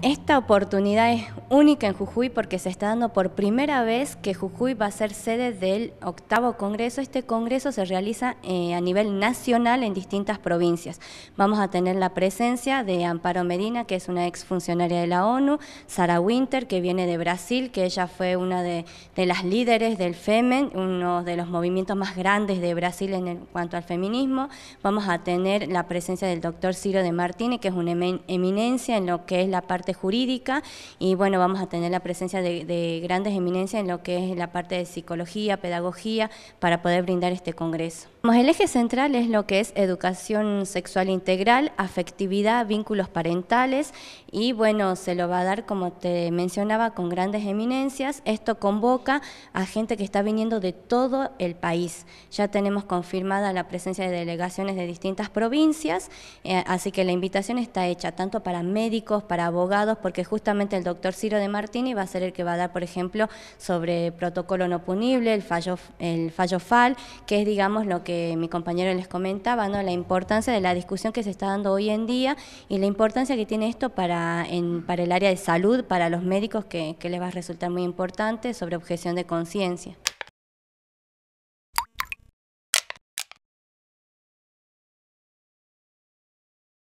Esta oportunidad es única en Jujuy porque se está dando por primera vez que Jujuy va a ser sede del octavo congreso. Este congreso se realiza eh, a nivel nacional en distintas provincias. Vamos a tener la presencia de Amparo Medina, que es una exfuncionaria de la ONU, Sara Winter, que viene de Brasil, que ella fue una de, las líderes del FEMEN, uno de los movimientos más grandes de Brasil en cuanto al feminismo. Vamos a tener la presencia del doctor Ciro de Martínez, que es una eminencia en lo que es la parte jurídica y bueno, vamos a tener la presencia de, grandes eminencias en lo que es la parte de psicología, pedagogía, para poder brindar este congreso. El eje central es lo que es educación sexual integral, afectividad, vínculos parentales y bueno, se lo va a dar como te mencionaba con grandes eminencias. Esto convoca a gente que está viniendo de todo el país. Ya tenemos confirmada la presencia de delegaciones de distintas provincias, eh, así que la invitación está hecha tanto para médicos, para abogados, porque justamente el doctor Ciro de Martini va a ser el que va a dar, por ejemplo, sobre protocolo no punible, el fallo, el fallo FAL, que es, digamos, lo que mi compañero les comentaba, ¿no? la importancia de la discusión que se está dando hoy en día y la importancia que tiene esto para, en, para el área de salud, para los médicos, que, que les va a resultar muy importante, sobre objeción de conciencia.